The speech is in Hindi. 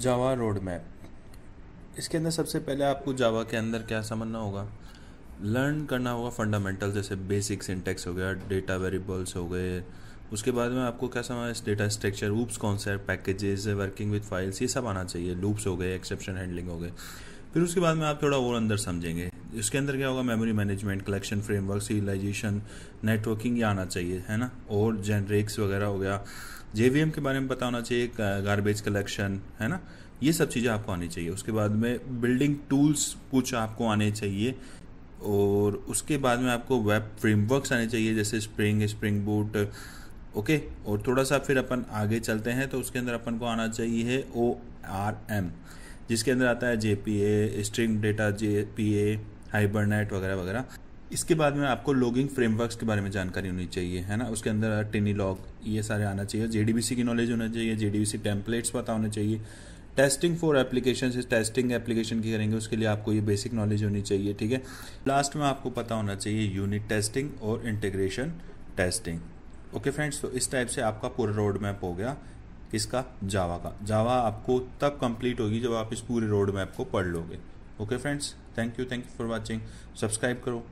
जावा रोड मैप इसके अंदर सबसे पहले आपको जावा के अंदर क्या समझना होगा लर्न करना होगा फंडामेंटल जैसे बेसिक सिंटेक्स हो गया डेटा वेरिएबल्स हो गए उसके बाद में आपको क्या इस data structure OOPs concept packages working with files ये सब आना चाहिए लूप्स हो गए एक्सेप्शन हैंडलिंग हो गए फिर उसके बाद में आप थोड़ा और अंदर समझेंगे इसके अंदर क्या होगा memory management collection framework serialization networking ये आना चाहिए है ना और जेनरिक्स वगैरह हो गया जे के बारे में पता होना चाहिए गार्बेज कलेक्शन है ना ये सब चीज़ें आपको आनी चाहिए उसके बाद में बिल्डिंग टूल्स कुछ आपको आने चाहिए और उसके बाद में आपको वेब फ्रेमवर्क्स आने चाहिए जैसे स्प्रिंग स्प्रिंग बूट ओके और थोड़ा सा फिर अपन आगे चलते हैं तो उसके अंदर अपन को आना चाहिए ओ आर एम जिसके अंदर आता है J P A Spring data J P A Hibernate वगैरह वगैरह इसके बाद में आपको लॉगिंग फ्रेमवर्क्स के बारे में जानकारी होनी चाहिए है ना उसके अंदर टिनी लॉग ये सारे आना चाहिए जे की नॉलेज होना चाहिए जे टेम्पलेट्स पता होना चाहिए testing for application testing application की करेंगे उसके लिए आपको ये बेसिक नॉलेज होनी चाहिए ठीक है लास्ट में आपको पता होना चाहिए यूनिट टेस्टिंग और इंटीग्रेशन टेस्टिंग ओके फ्रेंड्स तो इस टाइप से आपका पूरा रोड मैप हो गया किसका जावा का जावा आपको तब कंप्लीट होगी जब आप इस पूरे रोड मैप को पढ़ लोगे okay friends thank you thank you for watching subscribe करो